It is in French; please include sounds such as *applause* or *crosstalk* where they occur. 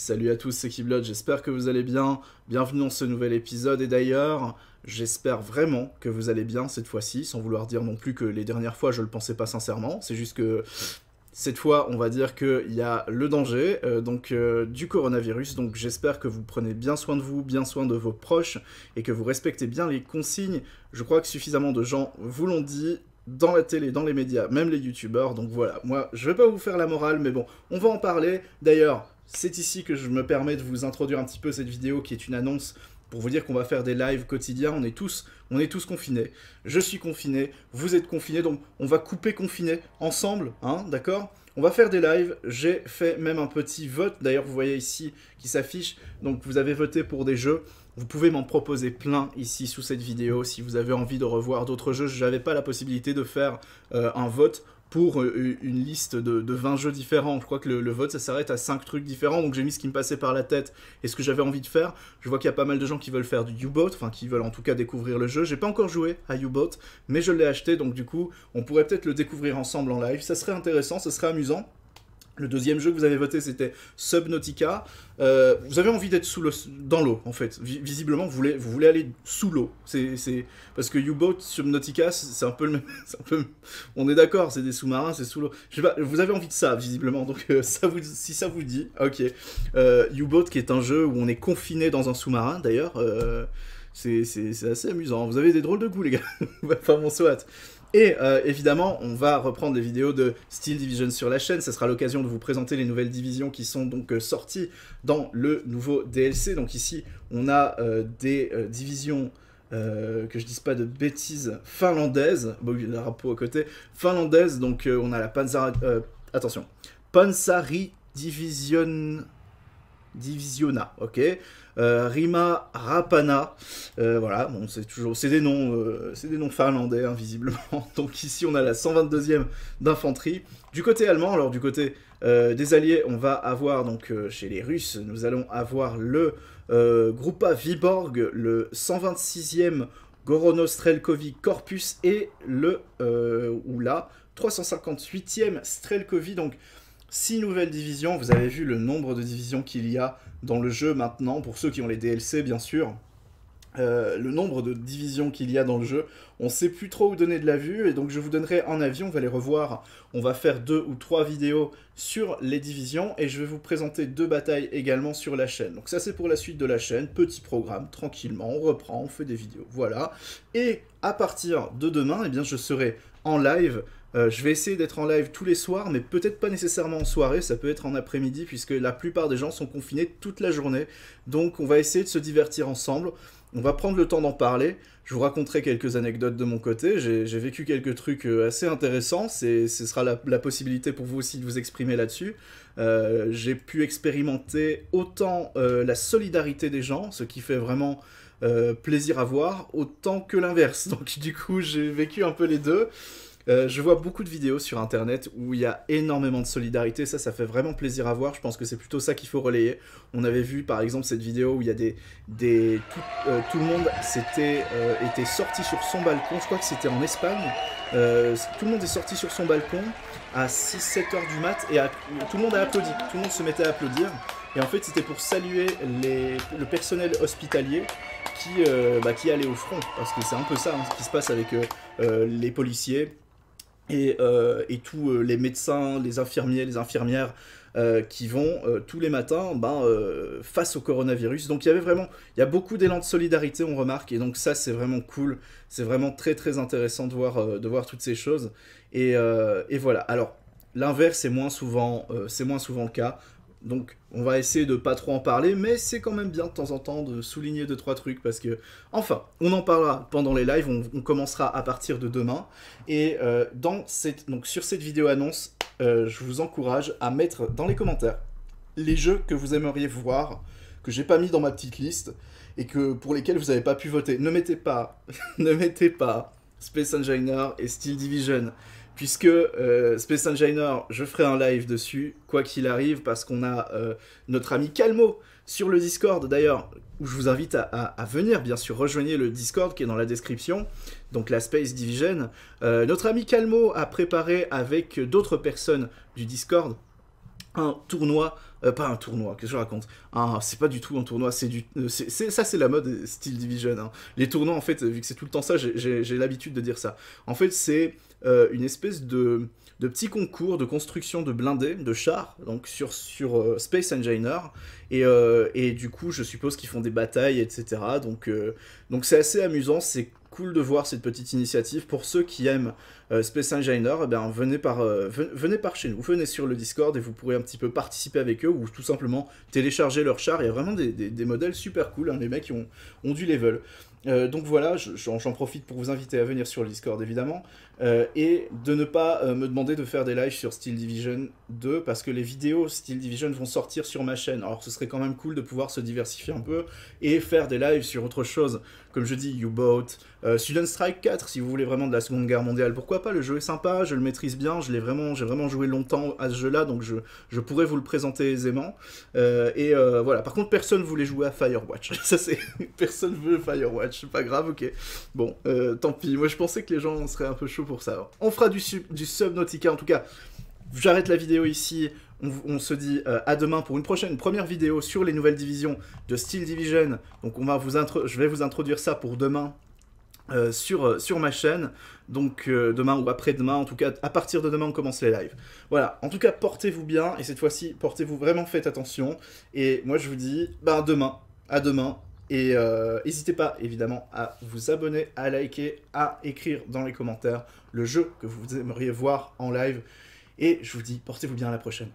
Salut à tous, c'est Kiblot, j'espère que vous allez bien. Bienvenue dans ce nouvel épisode et d'ailleurs, j'espère vraiment que vous allez bien cette fois-ci, sans vouloir dire non plus que les dernières fois je le pensais pas sincèrement, c'est juste que cette fois on va dire qu'il y a le danger euh, donc, euh, du coronavirus, donc j'espère que vous prenez bien soin de vous, bien soin de vos proches et que vous respectez bien les consignes. Je crois que suffisamment de gens vous l'ont dit, dans la télé, dans les médias, même les youtubeurs. Donc voilà, moi je vais pas vous faire la morale, mais bon, on va en parler. D'ailleurs, c'est ici que je me permets de vous introduire un petit peu cette vidéo qui est une annonce pour vous dire qu'on va faire des lives quotidiens, on est tous, on est tous confinés. Je suis confiné, vous êtes confinés, donc on va couper confiné ensemble, hein, d'accord On va faire des lives, j'ai fait même un petit vote, d'ailleurs vous voyez ici qui s'affiche, donc vous avez voté pour des jeux, vous pouvez m'en proposer plein ici sous cette vidéo si vous avez envie de revoir d'autres jeux. Je n'avais pas la possibilité de faire euh, un vote pour euh, une liste de, 20 jeux différents. Je crois que le, vote, ça s'arrête à 5 trucs différents, donc j'ai mis ce qui me passait par la tête et ce que j'avais envie de faire. Je vois qu'il y a pas mal de gens qui veulent faire du U-Boat, enfin qui veulent en tout cas découvrir le jeu. J'ai pas encore joué à U-Boat, mais je l'ai acheté, donc du coup, on pourrait peut-être le découvrir ensemble en live. Ça serait intéressant, ça serait amusant. Le deuxième jeu que vous avez voté, c'était Subnautica. Euh, vous avez envie d'être sous dans l'eau, en fait. Visiblement, vous voulez, vous voulez aller sous l'eau. C'est, parce que U-Boat, Subnautica, *laughs* c'est un peu le même. On est d'accord, c'est des sous-marins, c'est sous l'eau. Je vous avez envie de ça, visiblement. Donc, euh, si ça vous dit, ok. Euh, U-Boat, qui est un jeu où on est confiné dans un sous-marin, d'ailleurs. c'est, assez amusant. Vous avez des drôles de goûts, les gars. *laughs* enfin, bon soit. Et euh, évidemment, on va reprendre les vidéos de Steel Division sur la chaîne. Ce sera l'occasion de vous présenter les nouvelles divisions qui sont donc euh, sorties dans le nouveau DLC. Donc ici, on a euh, des divisions, que je dise pas de bêtises, finlandaises. Bon, il y a le drapeau à côté. Finlandaises, donc on a la Panzer... attention. Panzari Division... Divisiona, ok euh, Rima Rapana, euh, voilà, bon, c'est toujours, c'est des noms, euh, c'est des noms finlandais, hein, visiblement. *laughs* Donc ici, on a la 122e d'infanterie. Du côté allemand, alors du côté des Alliés, on va avoir, donc chez les Russes, nous allons avoir le Grupa Viborg, le 126e Goronostrelkovi Corpus et le, ou la 358e Strelkovi, donc... 6 nouvelles divisions, vous avez vu le nombre de divisions qu'il y a dans le jeu maintenant, pour ceux qui ont les DLC bien sûr. Euh, le nombre de divisions qu'il y a dans le jeu, on sait plus trop où donner de la vue, et donc je vous donnerai un avis, on va les revoir, on va faire deux ou trois vidéos sur les divisions, et je vais vous présenter deux batailles également sur la chaîne. Donc ça c'est pour la suite de la chaîne, petit programme, tranquillement, on reprend, on fait des vidéos, voilà. Et à partir de demain, eh bien je serai en live euh, je vais essayer d'être en live tous les soirs, mais peut-être pas nécessairement en soirée, ça peut être en après-midi, puisque la plupart des gens sont confinés toute la journée. Donc on va essayer de se divertir ensemble, on va prendre le temps d'en parler. Je vous raconterai quelques anecdotes de mon côté, j'ai vécu quelques trucs euh, assez intéressants, ce sera la, possibilité pour vous aussi de vous exprimer là-dessus. Euh, j'ai pu expérimenter autant la solidarité des gens, ce qui fait vraiment... plaisir à voir autant que l'inverse. *laughs* Donc du coup j'ai vécu un peu les deux. Euh, je vois beaucoup de vidéos sur Internet où il y a énormément de solidarité. Ça, ça fait vraiment plaisir à voir. Je pense que c'est plutôt ça qu'il faut relayer. On avait vu, par exemple, cette vidéo où il y a des... des tout, euh, le monde euh, était sorti sur son balcon. Je crois que c'était en Espagne. tout le monde est sorti sur son balcon à 6-7 heures du mat et tout le monde a applaudi. Tout le monde se mettait à applaudir. Et en fait, c'était pour saluer le personnel hospitalier qui, bah, qui allait au front. Parce que c'est un peu ça hein, ce qui se passe avec les policiers, euh, et, tous euh, les médecins, les infirmiers, les infirmières euh, qui vont tous les matins ben, face au coronavirus. Donc il y avait vraiment, il y a beaucoup d'élan de solidarité, on remarque, et donc ça c'est vraiment cool, c'est vraiment très très intéressant de voir, de voir toutes ces choses. Et, voilà, alors l'inverse moins c'est moins souvent le cas. Donc on va essayer de pas trop en parler, mais c'est quand même bien de temps en temps de souligner deux trois trucs parce que enfin on en parlera pendant les lives, on, commencera à partir de demain et euh, dans cette donc sur cette vidéo annonce, euh, je vous encourage à mettre dans les commentaires les jeux que vous aimeriez voir que j'ai pas mis dans ma petite liste et que pour lesquels vous n'avez pas pu voter. Ne mettez pas, *laughs* ne mettez pas Space Engineer et Steel Division puisque euh, Space Engineer, je ferai un live dessus, quoi qu'il arrive, parce qu'on a euh, notre ami Calmo sur le Discord d'ailleurs, où je vous invite à, venir, bien sûr, rejoignez le Discord qui est dans la description, donc la Space Division. Euh, notre ami Calmo a préparé avec d'autres personnes du Discord un tournoi, pas un tournoi, euh, que je raconte ah, C'est pas du tout un tournoi, c'est du, euh, ça c'est la mode euh, style Division. Hein. Les tournois en fait, vu que c'est tout le temps ça, j'ai l'habitude de dire ça. En fait c'est une espèce de, de petit concours de construction de blindés, de chars, donc sur, sur Space Engineer. Et, du coup je suppose qu'ils font des batailles, etc. Donc donc c'est assez amusant, c'est de voir cette petite initiative. Pour ceux qui aiment euh, Space Engineer, eh bien, venez, par, euh, venez par chez nous, venez sur le Discord et vous pourrez un petit peu participer avec eux ou tout simplement télécharger leur char. Il y a vraiment des, modèles super cool, hein. les mecs ont, ont du level. Euh, donc voilà, j'en profite pour vous inviter à venir sur le Discord évidemment, euh, et de ne pas euh, me demander de faire des lives sur Steel Division 2, parce que les vidéos Steel Division vont sortir sur ma chaîne. Alors ce serait quand même cool de pouvoir se diversifier un peu et faire des lives sur autre chose, comme je dis, U-Boat, Sudden Strike 4, si vous voulez vraiment de la Seconde Guerre mondiale, pourquoi pas, le jeu est sympa, je le maîtrise bien, j'ai vraiment, vraiment joué longtemps à ce jeu-là, donc je, pourrais vous le présenter aisément. et voilà, par contre personne voulait jouer à Firewatch, *laughs* ça c'est... *laughs* personne veut Firewatch. C'est pas grave, ok. Bon, euh, tant pis, moi je pensais que les gens seraient un peu chauds pour ça. On fera du, sub, du Subnautica en tout cas. J'arrête la vidéo ici, on, se dit euh, à demain pour une prochaine, première vidéo sur les nouvelles divisions de Steel Division. Donc on va vous je vais vous introduire ça pour demain, euh, sur, sur ma chaîne. Donc demain ou après-demain, en tout cas, à partir de demain, on commence les lives. Voilà, en tout cas, portez-vous bien, et cette fois-ci, portez-vous vraiment, faites attention. Et moi, je vous dis, bah, demain, à demain et euh, n'hésitez pas évidemment à vous abonner, à liker, à écrire dans les commentaires le jeu que vous aimeriez voir en live. Et je vous dis, portez-vous bien à la prochaine.